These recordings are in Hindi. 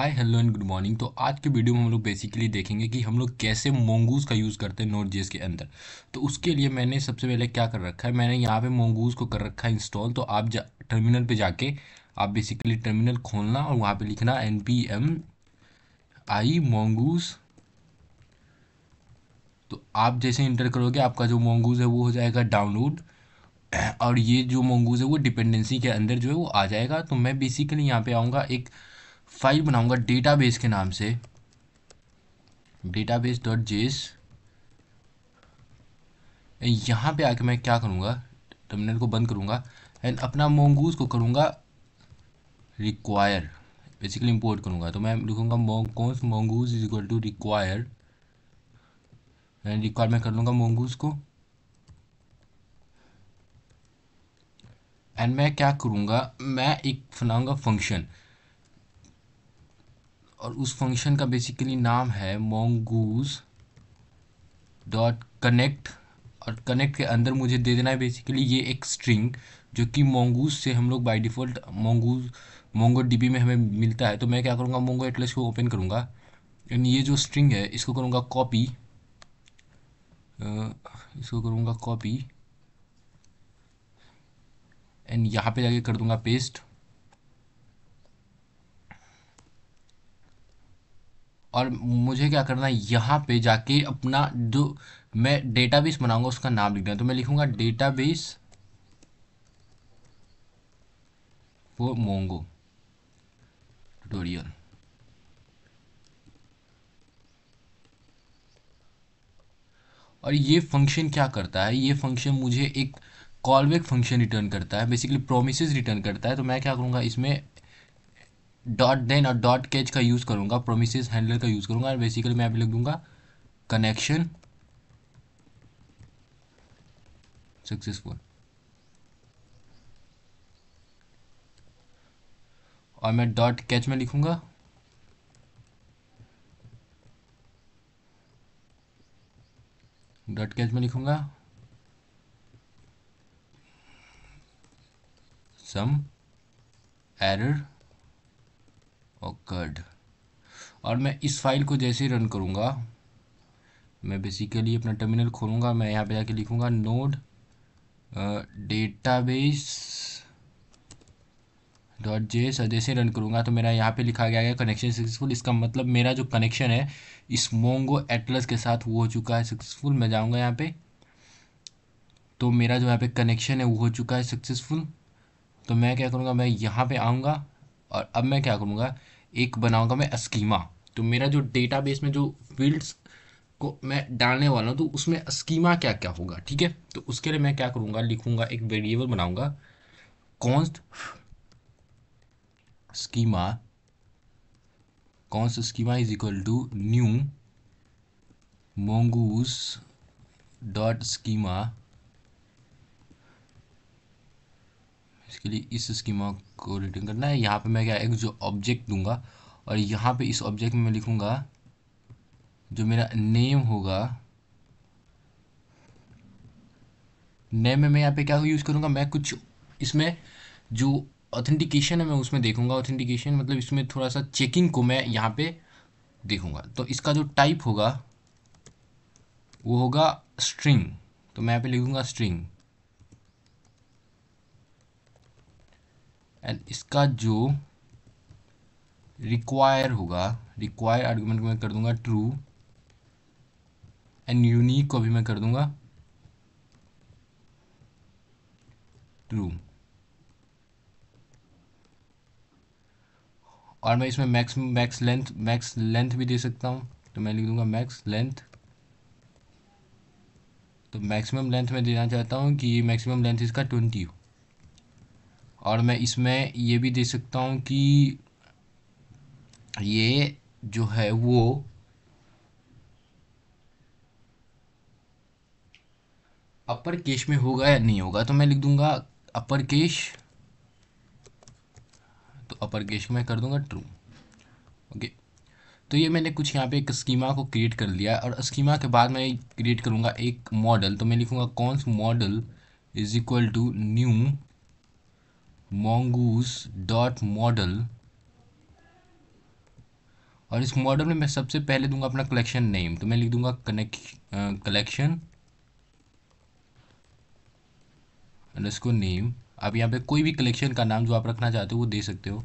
hi hello and good morning तो आज के वीडियो में हम लोग बेसिकली देखेंगे कि हम लोग कैसे मोंगूज का यूज़ करते हैं नोट जेस के अंदर तो उसके लिए मैंने सबसे पहले क्या कर रखा है मैंने यहाँ पे मोंगूज को कर रखा है इंस्टॉल तो आप जा टर्मिनल पे जाके आप बेसिकली टर्मिनल खोलना और वहाँ पे लिखना N P M I mongoose तो आप जैसे इंटर करोगे आपका जो मोंगूज है वो हो जाएगा डाउनलोड और ये जो मोंगूज है वो डिपेंडेंसी के अंदर जो है वो आ जाएगा तो मैं बेसिकली यहाँ पर आऊँगा एक फाइल बनाऊंगा डेटाबेस के नाम से डेटाबेस डॉट जेस यहाँ पे आके मैं क्या करूँगा टर्मिनल को बंद करूँगा एंड अपना मोंगूस को करूँगा रिक्वायर बेसिकली इंपोर्ट करूँगा तो मैं लिखूँगा mongoose mongoose is equal to require and require मैं कर लूँगा मोंगूस को एंड मैं क्या करूँगा मैं एक बनाऊँगा फंक्शन और उस फंक्शन का बेसिकली नाम है मोंगूज डॉट कनेक्ट और कनेक्ट के अंदर मुझे दे देना है बेसिकली ये एक स्ट्रिंग जो कि मोंगूज से हम लोग by default mongoose Mongo D में हमें मिलता है तो मैं क्या करूँगा मोंगो एटलस को ओपन करूँगा एंड ये जो स्ट्रिंग है इसको करूँगा कॉपी इसको करूँगा कॉपी एंड यहाँ पे जाके कर दूँगा पेस्ट और मुझे क्या करना है यहाँ पे जाके अपना जो मैं डेटाबेस बनाऊंगा उसका नाम लिखना है तो मैं लिखूंगा डेटाबेस फॉर मोंगो ट्यूटोरियल और ये फंक्शन क्या करता है ये फंक्शन मुझे एक कॉलबैक फंक्शन रिटर्न करता है बेसिकली प्रोमिस रिटर्न करता है तो मैं क्या करूँगा इसमें डॉट देन और डॉट कैच का यूज़ करूँगा प्रोमिस हैंडलर का यूज़ करूँगा और बेसिकली मैं अभी लिख दूँगा कनेक्शन सक्सेसफुल और मैं डॉट कैच में लिखूंगा डॉट कैच में लिखूंगा सम एरर ओकर्ड और मैं इस फाइल को जैसे ही रन करूँगा मैं बेसिकली अपना टर्मिनल खोलूँगा मैं यहाँ पे जाके लिखूँगा नोड डेटाबेस डॉट जे जैसे रन करूँगा तो मेरा यहाँ पे लिखा गया है कनेक्शन सक्सेसफुल इसका मतलब मेरा जो कनेक्शन है इस मोंगो एटलस के साथ वो हो चुका है सक्सेसफुल मैं जाऊँगा यहाँ पे तो मेरा जो यहाँ पे कनेक्शन है वो हो चुका है सक्सेसफुल तो मैं क्या करूँगा मैं यहाँ पे आऊँगा और अब मैं क्या करूँगा एक बनाऊंगा मैं स्कीमा तो मेरा जो डेटाबेस में जो फील्ड्स को मैं डालने वाला हूँ तो उसमें स्कीमा क्या क्या होगा ठीक है तो उसके लिए मैं क्या करूँगा लिखूँगा एक वेरिएबल बनाऊंगा const schema const schema is equal to new mongoose dot schema इसके लिए इस स्कीमा को रिटर्न करना है यहाँ पे मैं क्या एक जो ऑब्जेक्ट दूंगा और यहाँ पे इस ऑब्जेक्ट में मैं लिखूंगा जो मेरा नेम होगा नेम में मैं यहाँ पे क्या यूज़ करूंगा मैं कुछ इसमें जो ऑथेंटिकेशन है मैं उसमें देखूंगा ऑथेंटिकेशन मतलब इसमें थोड़ा सा चेकिंग को मैं यहाँ पे देखूँगा तो इसका जो टाइप होगा वो होगा स्ट्रिंग तो मैं यहाँ पे लिखूंगा स्ट्रिंग एंड इसका जो रिक्वायर होगा रिक्वायर आर्गूमेंट मैं कर दूंगा ट्रू एंड यूनिक को भी मैं कर दूंगा ट्रू और मैं इसमें max max length max length भी दे सकता हूँ तो मैं लिख दूंगा मैक्स लेंथ तो मैक्सिमम लेंथ मैं देना चाहता हूँ कि मैक्सिमम लेंथ इसका ट्वेंटी हो और मैं इसमें ये भी दे सकता हूँ कि ये जो है वो अपर केश में होगा या नहीं होगा तो मैं लिख दूंगा अपर केश तो अपर केश में कर दूंगा ट्रू ओके तो ये मैंने कुछ यहाँ पे एक स्कीमा को क्रिएट कर लिया और स्कीमा के बाद मैं क्रिएट करूँगा एक मॉडल तो मैं लिखूँगा const model is equal to new mongoose dot model और इस मॉडल में मैं सबसे पहले दूंगा अपना कलेक्शन नेम तो मैं लिख दूंगा कनेक्ट कलेक्शन इसको नेम आप यहाँ पे कोई भी कलेक्शन का नाम जो आप रखना चाहते हो वो दे सकते हो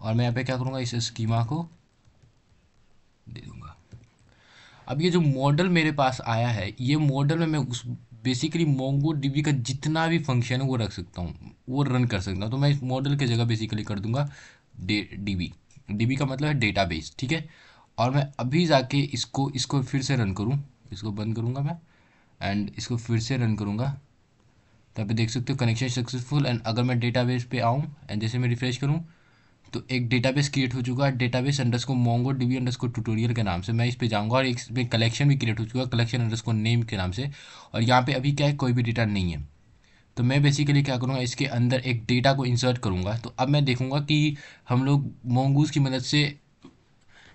और मैं यहाँ पे क्या करूँगा इस स्कीमा को दे दूंगा अब ये जो मॉडल मेरे पास आया है ये मॉडल में मैं उस बेसिकली मोंगो डीबी का जितना भी फंक्शन है वो रख सकता हूँ वो रन कर सकता हूँ तो मैं इस मॉडल की जगह बेसिकली कर दूंगा डीबी डीबी का मतलब है डेटा ठीक है और मैं अभी जाके इसको इसको फिर से रन करूँ इसको बंद करूँगा मैं एंड इसको फिर से रन करूँगा तो आप देख सकते हो कनेक्शन सक्सेसफुल एंड अगर मैं डेटाबेस पे आऊँ एंड जैसे मैं रिफ्रेश करूँ तो एक डेटाबेस क्रिएट हो चुका है डेटाबेस को मोंगो डीबी को ट्यूटोरियल के नाम से मैं इस पर जाऊँगा और एक इसमें कलेक्शन भी क्रिएट हो चुका है कलेक्शन को नेम के नाम से और यहाँ पर अभी क्या है कोई भी डेटा नहीं है तो मैं बेसिकली क्या करूँगा इसके अंदर एक डेटा को इंसर्ट करूँगा तो अब मैं देखूँगा कि हम लोग मोंगूज़ की मदद से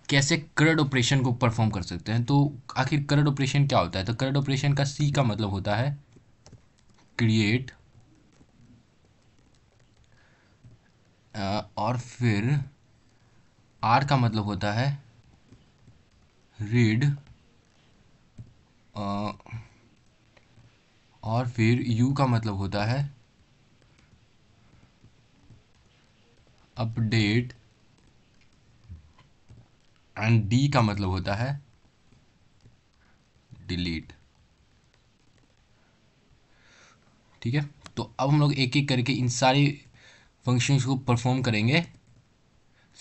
कैसे करड ऑपरेशन को परफॉर्म कर सकते हैं तो आखिर करड ऑपरेशन क्या होता है तो करड ऑपरेशन का सी का मतलब होता है क्रिएट और फिर आर का मतलब होता है रीड और फिर यू का मतलब होता है अपडेट एंड डी का मतलब होता है डिलीट ठीक है तो अब हम लोग एक एक करके इन सारी फंक्शंस को परफॉर्म करेंगे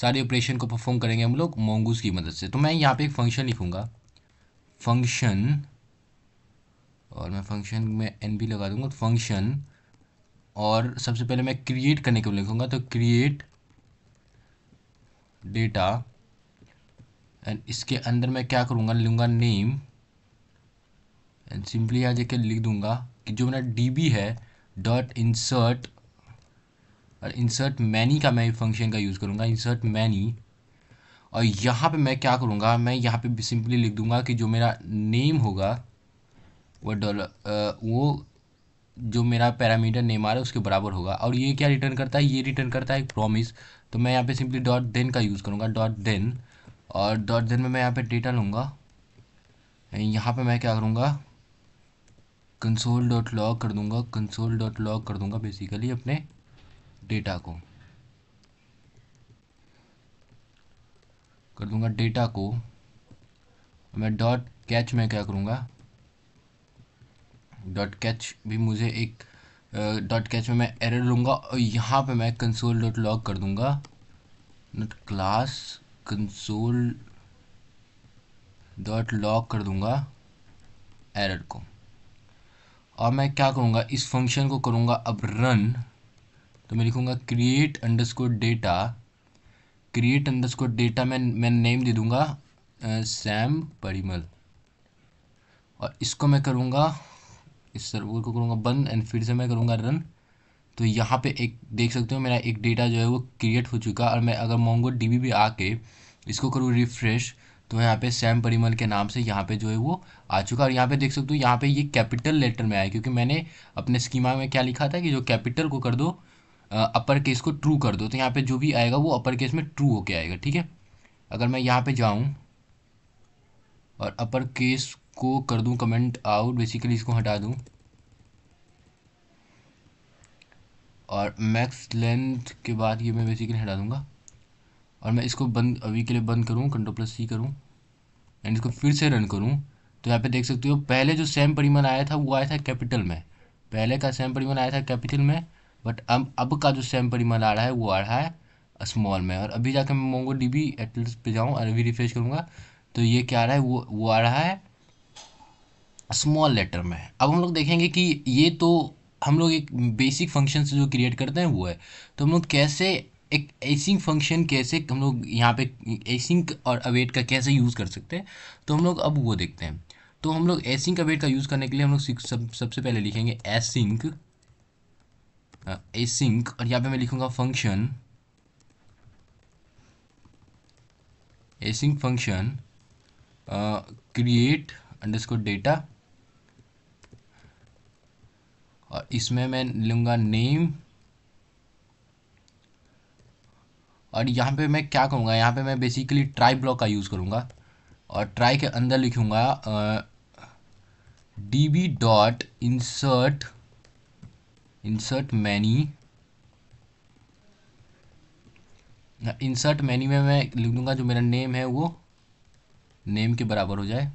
सारे ऑपरेशन को परफॉर्म करेंगे हम लोग मोंगूस की मदद से तो मैं यहाँ पे एक फंक्शन लिखूँगा फंक्शन और मैं फंक्शन में एन भी लगा दूँगा फंक्शन और सबसे पहले मैं क्रिएट करने के लिए लिखूँगा तो क्रिएट डेटा एंड इसके अंदर मैं क्या करूँगा लूँगा नेम एंड सिंपली यहाँ जाके लिख दूँगा कि जो मेरा डी है डॉट इंसर्ट और इंसर्ट मैनी का मैं फंक्शन का यूज़ करूँगा इंसर्ट मैनी और यहाँ पे मैं क्या करूँगा मैं यहाँ पे सिंपली लिख दूँगा कि जो मेरा नेम होगा वो डॉलर वो जो मेरा पैरामीटर नेम आ रहा है उसके बराबर होगा और ये क्या रिटर्न करता है ये रिटर्न करता है प्रॉमिस तो मैं यहाँ पे सिंपली डॉट देन का यूज़ करूँगा डॉट देन और डॉट देन में मैं यहाँ पे डेटा लूँगा यहाँ पे मैं क्या करूँगा कंसोल डॉट लॉग कर दूँगा कंसोल डॉट लॉग कर दूँगा बेसिकली अपने डेटा को कर दूंगा डेटा को मैं डॉट कैच में क्या करूंगा डॉट कैच भी मुझे एक डॉट कैच में मैं एरर लूंगा और यहाँ पे मैं कंसोल डॉट लॉग कर दूंगा not class console dot log कर दूंगा एरर को और मैं क्या करूँगा इस फंक्शन को करूँगा अब रन तो मैं लिखूँगा create score data create score data मैं मैं नेम दे दूँगा सैम परिमल और इसको मैं करूँगा इस सर्वर को करूँगा बंद एंड फिर से मैं करूँगा रन तो यहाँ पे एक देख सकते हो मेरा एक डेटा जो है वो क्रिएट हो चुका और मैं अगर मोंगो डीबी भी आके इसको करूँ रिफ्रेश तो यहाँ पे सैम परिमल के नाम से यहाँ पे जो है वो आ चुका और यहाँ पे देख सकते हो यहाँ पे ये कैपिटल लेटर में आया क्योंकि मैंने अपने स्कीमा में क्या लिखा था कि जो कैपिटल को कर दो अपर केस को ट्रू कर दो तो यहाँ पे जो भी आएगा वो अपर केस में ट्रू होके आएगा ठीक है अगर मैं यहाँ पे जाऊँ और अपर केस को कर दूँ कमेंट आउट बेसिकली इसको हटा दूँ और मैक्स लेंथ के बाद ये मैं बेसिकली हटा दूँगा और मैं इसको बंद अभी के लिए बंद करूँ कंट्रो प्लस सी करूँ एंड इसको फिर से रन करूँ तो यहाँ पे देख सकते हो पहले जो सेम परिमाण आया था वो आया था कैपिटल में पहले का सेम परिमाण आया था कैपिटल में बट अब अब का जो सेम परिमल आ रहा है वो आ रहा है स्मॉल में और अभी जाकर मैं मोंगो डी बी एटलेट्स पर जाऊँ और अभी रिफ्रेश करूँगा तो ये क्या आ रहा है वो वो आ रहा है स्मॉल लेटर में अब हम लोग देखेंगे कि ये तो हम लोग एक बेसिक फंक्शन से जो क्रिएट करते हैं वो है तो हम लोग कैसे एक एसिंक फंक्शन कैसे हम लोग यहाँ पे एसिंक और अवेट का कैसे यूज़ कर सकते हैं तो हम लोग अब वो देखते हैं तो हम लोग एसिंक अवेट का यूज़ करने के लिए हम लोग सब सबसे पहले लिखेंगे एसिंक ए uh, सिंक और यहाँ पे मैं लिखूंगा function async function create underscore data और इसमें मैं लूंगा नेम और यहाँ पे मैं क्या कहूँगा यहाँ पे मैं बेसिकली ट्राई ब्लॉक का यूज़ करूँगा और ट्राई के अंदर लिखूँगा D B dot insert insert many insert many में मैं लिख दूंगा जो मेरा नेम है वो नेम के बराबर हो जाए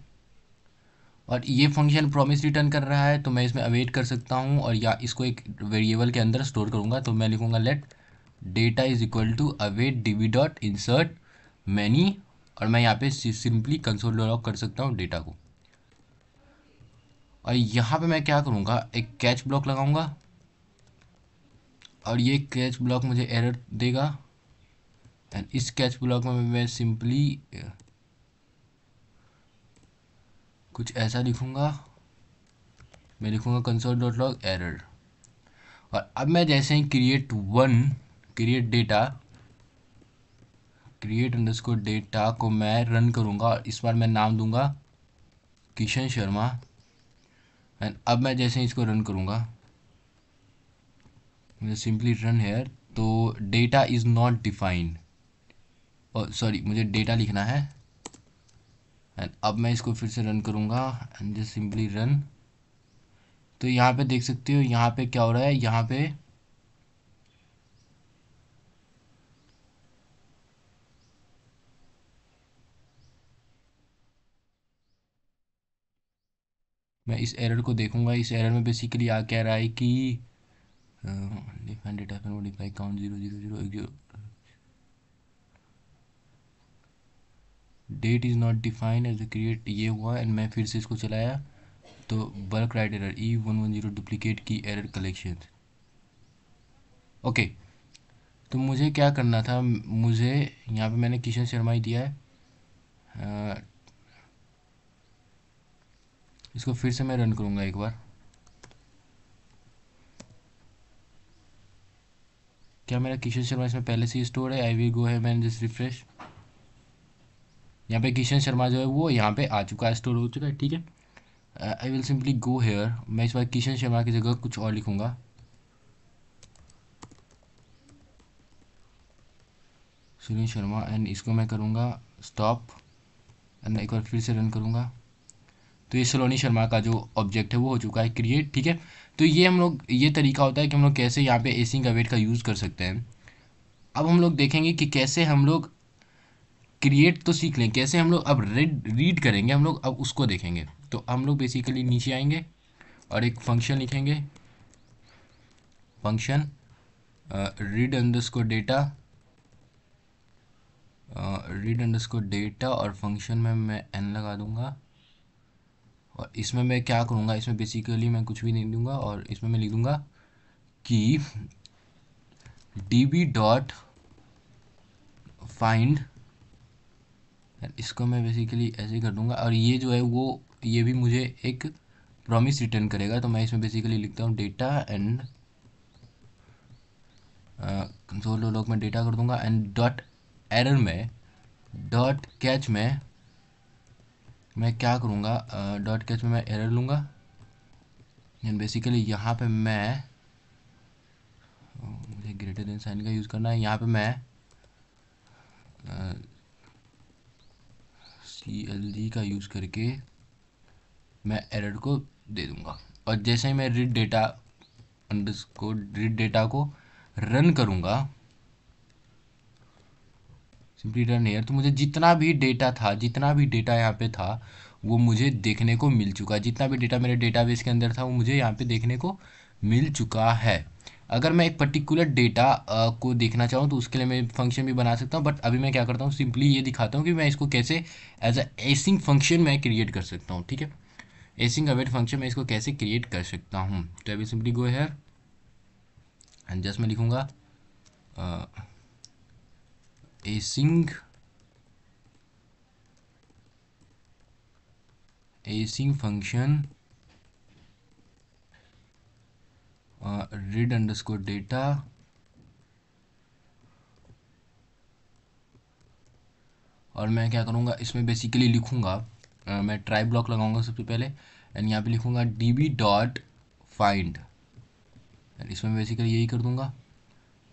और ये फंक्शन प्रॉमिस रिटर्न कर रहा है तो मैं इसमें अवेट कर सकता हूँ और या इसको एक वेरिएबल के अंदर स्टोर करूँगा तो मैं लिखूँगा let data is equal to await D B dot insert many और मैं यहाँ पे सिंपली कंसोल लॉग कर सकता हूँ डेटा को और यहाँ पे मैं क्या करूँगा एक कैच ब्लॉक लगाऊँगा और ये कैच ब्लॉक मुझे एरर देगा एंड इस कैच ब्लॉक में मैं सिंपली कुछ ऐसा लिखूँगा मैं लिखूँगा कंसोल डॉट लॉग एरर और अब मैं जैसे ही create one create data create underscore data को मैं रन करूँगा और इस बार मैं नाम दूंगा किशन शर्मा एंड अब मैं जैसे ही इसको रन करूँगा सिंपली रन हेयर तो डेटा इज़ नॉट डिफाइंड और सॉरी मुझे डेटा लिखना है एंड अब मैं इसको फिर से रन करूँगा एंड जस्ट सिंपली रन तो यहाँ पे देख सकते हो यहाँ पे क्या हो रहा है यहाँ पे मैं इस एरर को देखूंगा इस एरर में बेसिकली आ कह रहा है कि date is not defined as create ये हुआ एंड मैं फिर से इसको चलाया तो bulk write error E one one zero duplicate key error collection okay तो मुझे क्या करना था मुझे यहाँ पे मैंने किशन शर्मा ही दिया है इसको फिर से मैं रन करूँगा एक बार क्या मेरा किशन शर्मा इसमें पहले से ही स्टोर है आई वी गो है मैंने जस्ट रिफ्रेश यहाँ पे किशन शर्मा जो है वो यहाँ पे आ चुका है स्टोर हो चुका है ठीक है I will simply go here मैं इस बार किशन शर्मा की जगह कुछ और लिखूंगा सुनील शर्मा एंड इसको मैं करूँगा स्टॉप एंड एक बार फिर से रन करूँगा तो ये सलोनी शर्मा का जो ऑब्जेक्ट है वो हो चुका है क्रिएट ठीक है तो ये हम लोग ये तरीका होता है कि हम लोग कैसे यहाँ पे एसिंग अवेट का यूज़ कर सकते हैं अब हम लोग देखेंगे कि कैसे हम लोग क्रिएट तो सीख लें कैसे हम लोग अब रेड रीड करेंगे हम लोग अब उसको देखेंगे तो हम लोग बेसिकली नीचे आएंगे और एक फंक्शन लिखेंगे function read underscore data read underscore data और फंक्शन में मैं एन लगा दूंगा और इसमें मैं क्या करूँगा इसमें बेसिकली मैं कुछ भी नहीं दूंगा और इसमें मैं लिख दूँगा कि डी बी डॉट फाइंड इसको मैं बेसिकली ऐसे ही कर दूँगा और ये जो है वो ये भी मुझे एक प्रॉमिस रिटर्न करेगा तो मैं इसमें बेसिकली लिखता हूँ डेटा एंड कंसोल लॉग में डेटा कर दूंगा एंड डॉट एरर में डॉट कैच में मैं क्या करूँगा डॉट कैच में मैं एरर लूँगा एंड बेसिकली यहाँ पे मैं मुझे ग्रेटर देन साइन का यूज़ करना है यहाँ पे मैं सी एल जी का यूज़ करके मैं एरर को दे दूँगा और जैसे ही मैं read data under read data को रन करूँगा सिंपली डन हेयर तो मुझे जितना भी डेटा था जितना भी डेटा यहाँ पे था वो मुझे देखने को मिल चुका है जितना भी डेटा मेरे डेटाबेस के अंदर था वो मुझे यहाँ पे देखने को मिल चुका है अगर मैं एक पर्टिकुलर डेटा को देखना चाहूँ तो उसके लिए मैं फंक्शन भी बना सकता हूँ बट अभी मैं क्या करता हूँ सिंपली ये दिखाता हूँ कि मैं इसको कैसे एज अ एसिंग फंक्शन मैं क्रिएट कर सकता हूँ ठीक है एसिंग अवेट फंक्शन मैं इसको कैसे क्रिएट कर सकता हूँ तो अभी simply go here and just मैं लिखूँगा async async function uh, read underscore data और मैं क्या करूँगा इसमें बेसिकली लिखूँगा uh, मैं ट्राई ब्लॉक लगाऊंगा सबसे पहले एंड यहाँ पे लिखूँगा D B dot find and इसमें बेसिकली यही कर दूँगा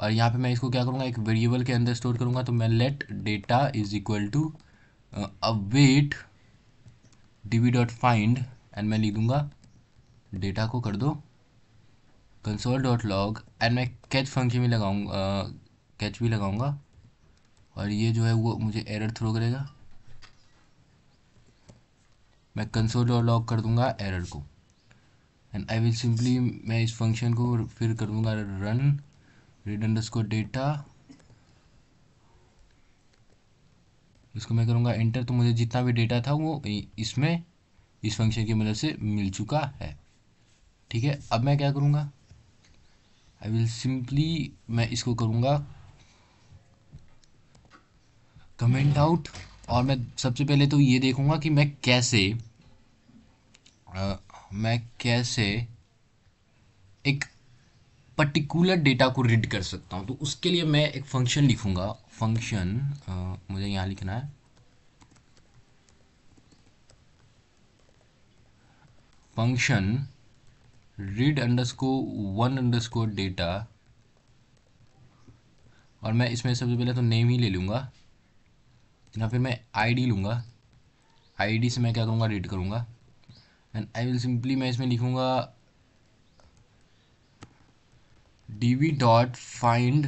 और यहाँ पे मैं इसको क्या करूँगा एक वेरिएबल के अंदर स्टोर करूँगा तो मैं let data is equal to await D V dot find and मैं लिख दूँगा डेटा को कर दो कंसोल डॉट लॉग एंड मैं कैच फंक्शन भी लगाऊंगा कैच uh, भी लगाऊंगा और ये जो है वो मुझे एरर थ्रो करेगा मैं कंसोल डॉट लॉक कर दूंगा एरर को एंड आई विल सिंपली मैं इस फंक्शन को फिर कर दूंगा रन रीड अंडरस्कोर डेटा इसको मैं करूँगा एंटर तो मुझे जितना भी डेटा था वो इसमें इस फंक्शन की मदद से मिल चुका है ठीक है अब मैं क्या करूँगा आई विल सिंपली मैं इसको करूँगा कमेंट आउट और मैं सबसे पहले तो ये देखूँगा कि मैं कैसे आ, मैं कैसे एक पर्टिकुलर डेटा को रीड कर सकता हूँ तो उसके लिए मैं एक फंक्शन लिखूंगा फंक्शन मुझे यहाँ लिखना है function read underscore one score data और मैं इसमें सबसे पहले तो नेम ही ले लूँगा या फिर मैं आईडी लूँगा आईडी से मैं क्या करूँगा रीड करूँगा एंड आई विल सिंपली मैं इसमें लिखूँगा dv dot find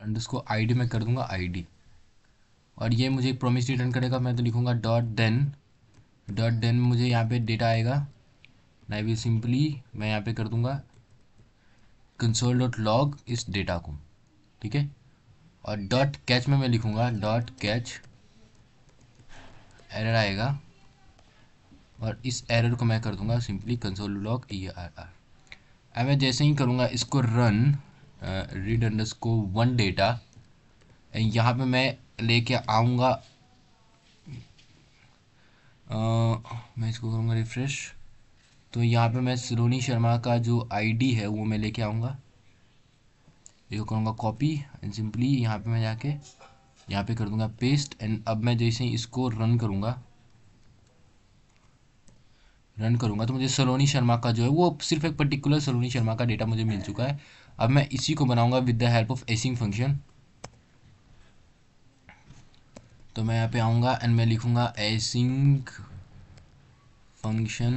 underscore ID में कर दूंगा आईडी और ये मुझे प्रोमिस रिटर्न करेगा मैं तो लिखूंगा डॉट देन डॉट देन मुझे यहाँ पे डेटा आएगा आई विल सिंपली मैं यहाँ पे कर दूंगा कंसोल डॉट लॉग इस डेटा को ठीक है और डॉट कैच में मैं लिखूँगा डॉट कैच एरर आएगा और इस एरर को मैं कर दूंगा simply console log E R R अब मैं जैसे ही करूँगा इसको रन रीड अंडर को वन डेटा यहाँ पे मैं लेके आऊँगा मैं इसको करूँगा रिफ्रेश तो यहाँ पे मैं सलोनी शर्मा का जो आईडी है वो मैं लेके आऊँगा देखो करूँगा कॉपी एंड सिंपली यहाँ पे मैं जाके यहाँ पे कर दूंगा पेस्ट एंड अब मैं जैसे ही इसको रन करूँगा रन करूँगा तो मुझे सलोनी शर्मा का जो है वो सिर्फ एक पर्टिकुलर सलोनी शर्मा का डेटा मुझे मिल चुका है अब मैं इसी को बनाऊँगा with the help of async function तो मैं यहाँ पे आऊँगा एंड मैं लिखूँगा async function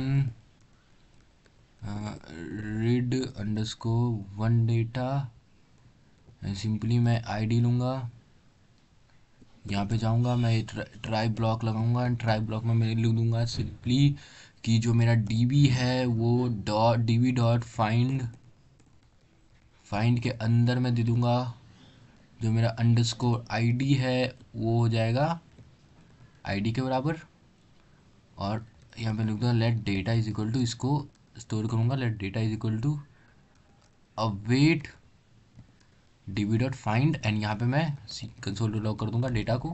read underscore one data simply मैं आईडी लूँगा यहाँ पे जाऊँगा मैं ट्राई ब्लॉक लगाऊँगा एंड ट्राई ब्लॉक में मैं लिख दूँगा सिंपली कि जो मेरा डीबी है वो dot DB dot find find के अंदर मैं दे दूँगा जो मेरा अंडरस्कोर आईडी है वो हो जाएगा आईडी के बराबर और यहाँ पे लिख दूंगा let data is equal to इसको स्टोर करूँगा let data is equal to wait D dot find and यहाँ पे मैं कंसोल लॉक कर दूंगा डेटा को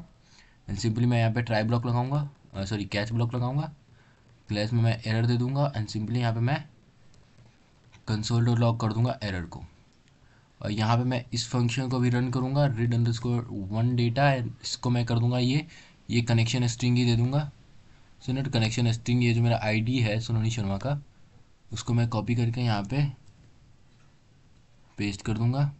एंड सिंपली मैं यहाँ पे ट्राई ब्लॉक लगाऊंगा सॉरी कैच ब्लॉक लगाऊंगा क्लैस में मैं एरर दे दूंगा एंड सिंपली यहाँ पे मैं कंसोल डॉट लॉक कर दूंगा एरर को और यहाँ पे मैं इस फंक्शन को भी रन करूँगा read underscore one data and इसको मैं कर दूँगा ये ये कनेक्शन स्ट्रिंग ही दे दूँगा सो नोट कनेक्शन स्ट्रिंग ये जो मेरा आईडी है सोनोनी शर्मा का उसको मैं कॉपी करके यहाँ पे पेस्ट कर दूँगा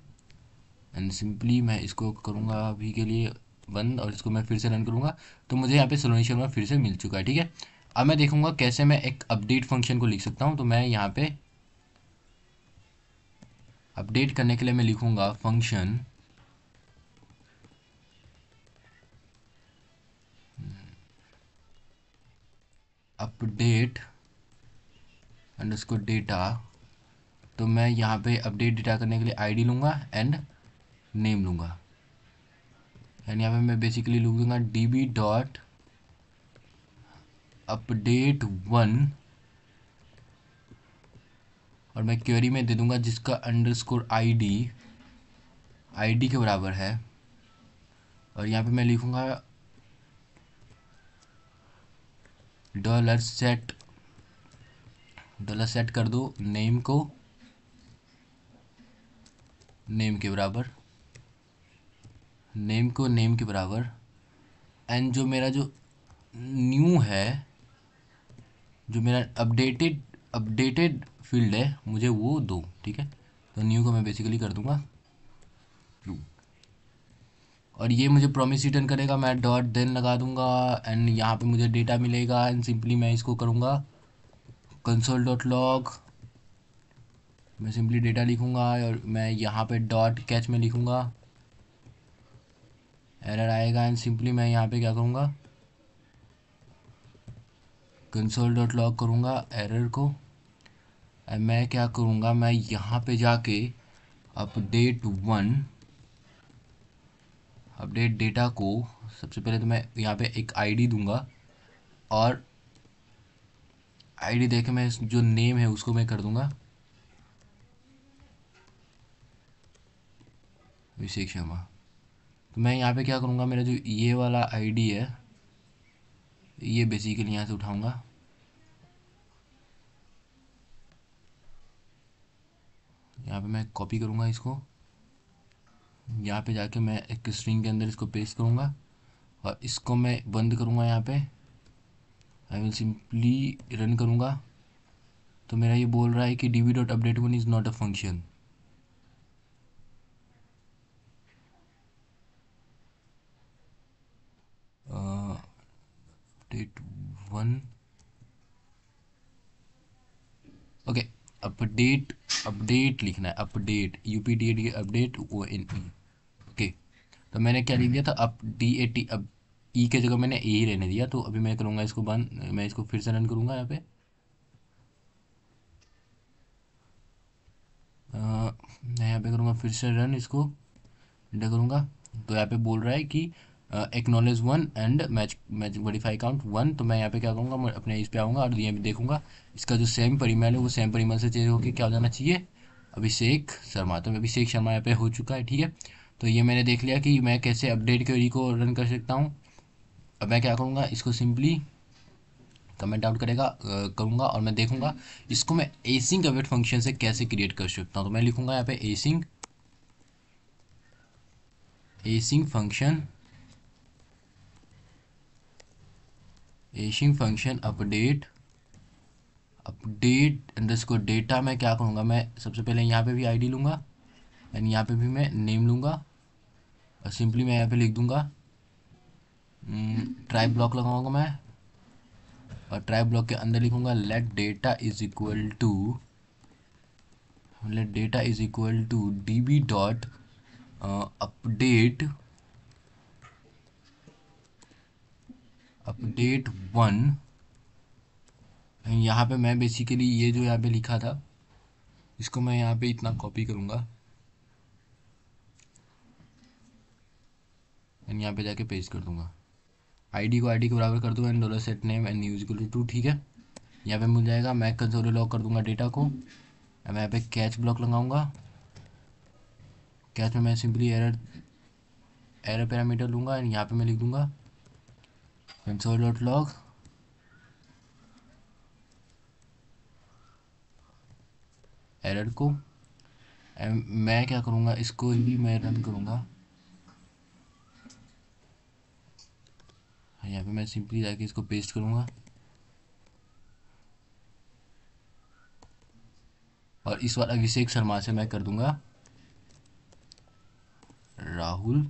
एंड सिंपली मैं इसको करूँगा अभी के लिए बंद और इसको मैं फिर से रन करूँगा तो मुझे यहाँ पे सोलोनी शर्मा फिर से मिल चुका है ठीक है अब मैं देखूँगा कैसे मैं एक अपडेट फंक्शन को लिख सकता हूँ तो मैं यहाँ पे अपडेट करने के लिए मैं लिखूँगा फंक्शन अपडेट अंडरस्कोर डेटा तो मैं यहाँ पे अपडेट डेटा करने के लिए आईडी लूँगा एंड नेम लूँगा यानी यहाँ पे मैं बेसिकली लूँगा D B dot update one और मैं क्वेरी में दे दूँगा जिसका underscore I D I D के बराबर है और यहाँ पे मैं लिखूँगा डॉलर सेट डॉलर सेट कर दो नेम को नेम के बराबर नेम को नेम के बराबर एंड जो मेरा जो न्यू है जो मेरा अपडेटेड अपडेटेड फील्ड है मुझे वो दो ठीक है तो न्यू को मैं बेसिकली कर दूंगा ट्रू और ये मुझे प्रॉमिस रिटर्न करेगा मैं डॉट देन लगा दूंगा एंड यहाँ पे मुझे डेटा मिलेगा एंड सिंपली मैं इसको करूँगा कंसोल डॉट लॉग मैं सिंपली डेटा लिखूँगा और मैं यहाँ पे डॉट कैच में लिखूँगा एरर आएगा एंड सिंपली मैं यहाँ पे क्या करूँगा कंसोल डॉट लॉग करूँगा एरर को एंड मैं क्या करूँगा मैं यहाँ पे जाके अपडेट वन अपडेट डेटा को सबसे पहले तो मैं यहाँ पे एक आईडी दूंगा और आईडी देके मैं जो नेम है उसको मैं कर दूंगा अभिषेक शर्मा तो मैं यहाँ पे क्या करूँगा मेरा जो ये वाला आईडी है ये बेसिकली यहाँ से उठाऊँगा यहाँ पे मैं कॉपी करूँगा इसको यहाँ पे जाके मैं एक स्ट्रिंग के अंदर इसको पेस्ट करूँगा और इसको मैं बंद करूँगा यहाँ पे आई विल सिंपली रन करूँगा तो मेरा ये बोल रहा है कि D V dot update one is not a function update one okay update update लिखना है update U P D A D update O N E okay तो मैंने क्या लिख दिया था अप डी ए टी अब ई e के जगह मैंने ए ही रहने दिया तो अभी मैं करूँगा इसको बंद मैं इसको फिर से रन करूँगा यहाँ पे मैं यहाँ पे करूँगा फिर से रन इसको करूँगा तो यहाँ पे बोल रहा है कि acknowledge one and match match verify account one तो मैं यहाँ पे क्या करूँगा अपने इस पे आऊँगा और ये भी देखूंगा इसका जो सेम परिमल है वो सेम परिमल से चेंज होकर क्या हो जाना चाहिए अभिषेक शर्मा तो अभिषेक शर्मा यहाँ पे हो चुका है ठीक है तो ये मैंने देख लिया कि मैं कैसे अपडेट क्वेरी को रन कर सकता हूँ अब मैं क्या करूँगा इसको सिंपली कमेंट आउट करेगा करूँगा और मैं देखूँगा इसको मैं एसिंग अपडेट फंक्शन से कैसे क्रिएट कर सकता हूँ तो मैं लिखूँगा यहाँ पे async async function async function update update इसको डेटा मैं क्या करूँगा मैं सबसे पहले यहाँ पे भी आईडी लूँगा एंड यहाँ पे भी मैं नेम लूँगा और सिंपली मैं यहाँ पे लिख दूँगा ट्राइब हम्म, ब्लॉक लगाऊँगा मैं और ट्राइब ब्लॉक के अंदर लिखूँगा let data is equal to let data is equal to D B dot update update one यहाँ पे मैं बेसिकली ये जो यहाँ पे लिखा था इसको मैं यहाँ पे इतना कॉपी करूँगा एंड यहाँ पे जाके पेस्ट कर दूंगा आईडी को आईडी के बराबर कर दूँगा and dollar set name and use two two ठीक है यहाँ पे मिल जाएगा मैं कंसोल लॉक कर दूंगा डेटा को एंड मैं यहाँ पे कैच ब्लॉक लगाऊँगा कैच में मैं सिंपली एरर एरर पैरामीटर लूँगा एंड यहाँ पे मैं लिख दूंगा log एरर को मैं क्या करूंगा इसको भी मैं रन करूंगा हाँ, यहाँ पे मैं सिंपली जाके इसको पेस्ट करूंगा और इस बार अभिषेक शर्मा से मैं कर दूंगा राहुल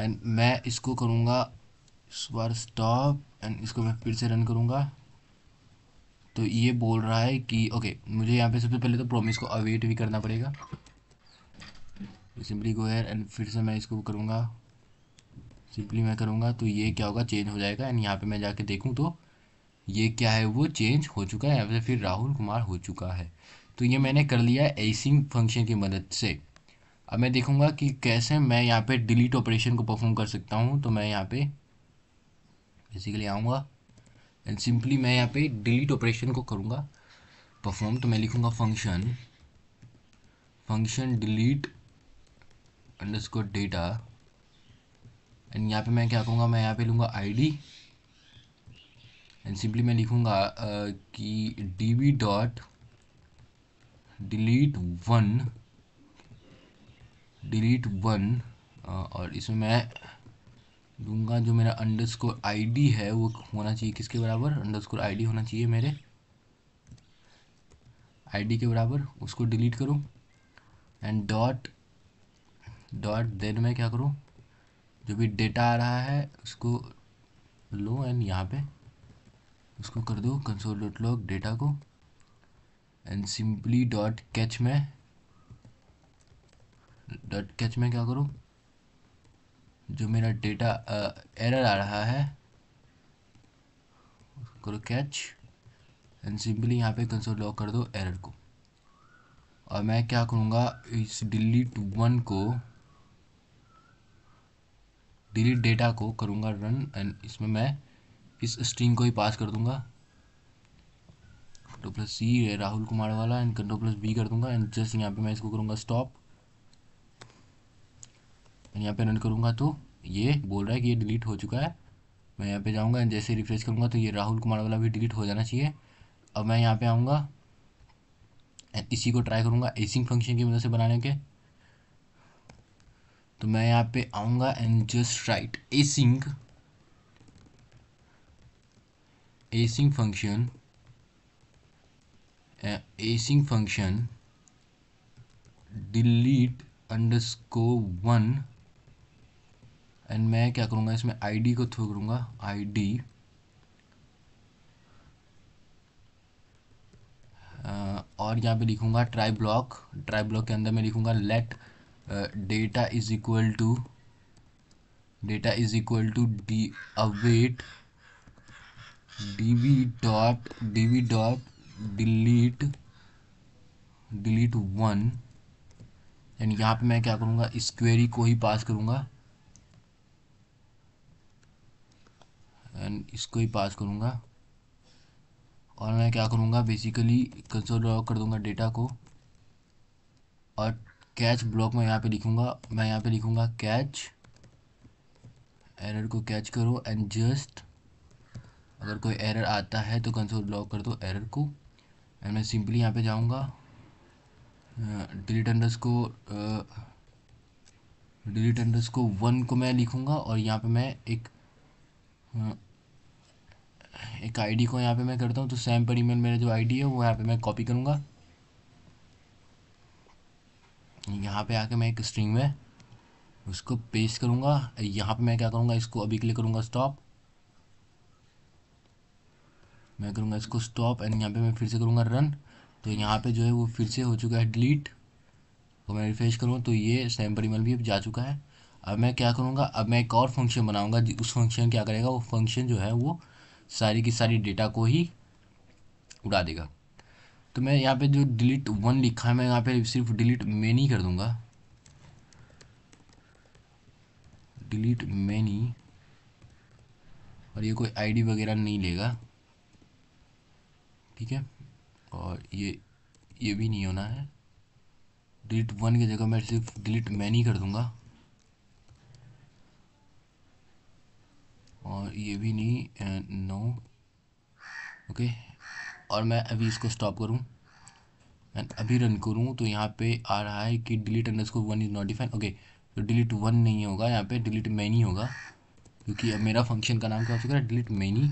एंड मैं इसको करूँगा इस बार स्टॉप एंड इसको मैं फिर से रन करूँगा तो ये बोल रहा है कि ओके मुझे यहाँ पे सबसे पहले तो प्रोमिस को अवेट भी करना पड़ेगा सिंपली गो हेयर एंड फिर से मैं इसको करूँगा सिंपली मैं करूँगा तो ये क्या होगा चेंज हो जाएगा एंड यहाँ पे मैं जाके देखूँ तो ये क्या है वो चेंज हो चुका है यहाँ से फिर राहुल कुमार हो चुका है तो ये मैंने कर लिया एसिंग फंक्शन की मदद से अब मैं देखूंगा कि कैसे मैं यहाँ पे डिलीट ऑपरेशन को परफॉर्म कर सकता हूँ तो मैं यहाँ पे बेसिकली आऊँगा एंड सिंपली मैं यहाँ पे डिलीट ऑपरेशन को करूँगा परफॉर्म तो मैं लिखूँगा function function delete underscore data and यहाँ पे मैं क्या कहूँगा मैं यहाँ पे लूँगा आईडी एंड सिंपली मैं लिखूँगा uh, कि D B dot delete one delete one uh, और इसमें मैं दूंगा जो मेरा अंडर स्कोर आई है वो होना चाहिए किसके बराबर अंडर स्कोर आई होना चाहिए मेरे आई के बराबर उसको डिलीट करूँ एंड डॉट डॉट देन में क्या करूँ जो भी डेटा आ रहा है उसको लो एंड यहाँ पे उसको कर दो कंसोल डॉट लॉग डेटा को एंड सिंपली डॉट कैच में डॉट कैच में क्या करूँ जो मेरा डेटा एरर uh, आ रहा है करो कैच एंड सिंपली यहाँ पे कंसोल लॉक कर दो एरर को और मैं क्या करूँगा इस डिलीट वन को डिलीट डेटा को करूँगा रन एंड इसमें मैं इस स्ट्रिंग को ही पास कर दूँगा कंट्रो प्लस सी है राहुल कुमार वाला एंड कंट्रो प्लस बी कर दूंगा एंड जस्ट यहाँ पे मैं इसको करूँगा स्टॉप यहाँ पे रन करूँगा तो ये बोल रहा है कि ये डिलीट हो चुका है मैं यहाँ पे जाऊँगा जैसे रिफ्रेश करूँगा तो ये राहुल कुमार वाला भी डिलीट हो जाना चाहिए अब मैं यहाँ पे आऊँगा इसी को ट्राई करूँगा एसिंग फंक्शन की मदद से बनाने के तो मैं यहाँ पे आऊँगा and just write async async function async function delete underscore one and मैं क्या करूँगा इसमें आई को थ्रू करूँगा आई डी और यहाँ पे लिखूँगा ट्राई ब्लॉक ट्राई ब्लॉक के अंदर मैं लिखूँगा let data is equal to data is equal to D await V dot V dot delete delete one and यहाँ पे मैं क्या करूँगा इस क्वेरी e को ही पास करूँगा एंड इसको ही पास करूँगा और मैं क्या करूँगा बेसिकली कंसोल ड्रॉ कर दूँगा डेटा को और कैच ब्लॉक में यहाँ पे लिखूँगा मैं यहाँ पे लिखूँगा कैच एरर को कैच करो एंड जस्ट अगर कोई एरर आता है तो कंसोल ब्लॉक कर दो एरर को एंड मैं सिंपली यहाँ पे जाऊँगा डिलीट एंडर्स को डिलीट एंडर्स को वन को मैं लिखूँगा और यहाँ पे मैं एक uh, एक आईडी को यहाँ पे मैं करता हूँ तो सैम पर ईमेल मेरा जो आईडी है वो यहाँ पे मैं कॉपी करूँगा यहाँ पे आके मैं एक स्ट्रिंग में उसको पेस्ट करूँगा यहाँ पे मैं क्या करूँगा इसको अभी के लिए करूँगा स्टॉप मैं करूँगा इसको स्टॉप एंड यहाँ पे मैं फिर से करूँगा रन तो यहाँ पे जो है वो फिर से हो चुका है डिलीट और तो मैं रिफ्रेश करूँ तो ये सैम्पल ईमेल भी अब जा चुका है अब मैं क्या करूँगा अब मैं एक और फंक्शन बनाऊँगा उस फंक्शन क्या करेगा वो फंक्शन जो है वो सारी की सारी डेटा को ही उड़ा देगा तो मैं यहाँ पे जो डिलीट वन लिखा है मैं यहाँ पे सिर्फ डिलीट मैनी कर दूंगा डिलीट मैनी और ये कोई आईडी वगैरह नहीं लेगा ठीक है और ये ये भी नहीं होना है डिलीट वन की जगह मैं सिर्फ डिलीट मैनी कर दूंगा और ये भी नहीं नो ओके और मैं अभी इसको स्टॉप करूँ एंड अभी रन करूँ तो यहाँ पे आ रहा है कि delete underscore one is not define okay तो डिलीट वन नहीं होगा यहाँ पे डिलीट मैनी होगा क्योंकि अब मेरा फंक्शन का नाम क्या हो चुका है डिलीट मैनी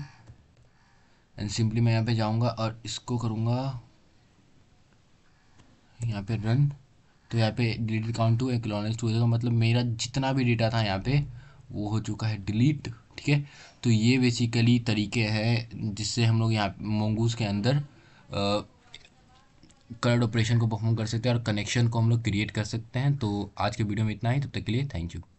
एंड सिंपली मैं यहाँ पे जाऊँगा और इसको करूँगा यहाँ पे रन तो यहाँ पे डिलीट काउंट टू एक लॉन्स टू हो जाएगा मतलब मेरा जितना भी डेटा था यहाँ पे वो हो चुका है डिलीट ठीक है तो ये बेसिकली तरीके हैं जिससे हम लोग यहाँ मोंगूस के अंदर कर्ड ऑपरेशन को परफॉर्म कर सकते हैं और कनेक्शन को हम लोग क्रिएट कर सकते हैं तो आज के वीडियो में इतना ही तब तक के लिए थैंक यू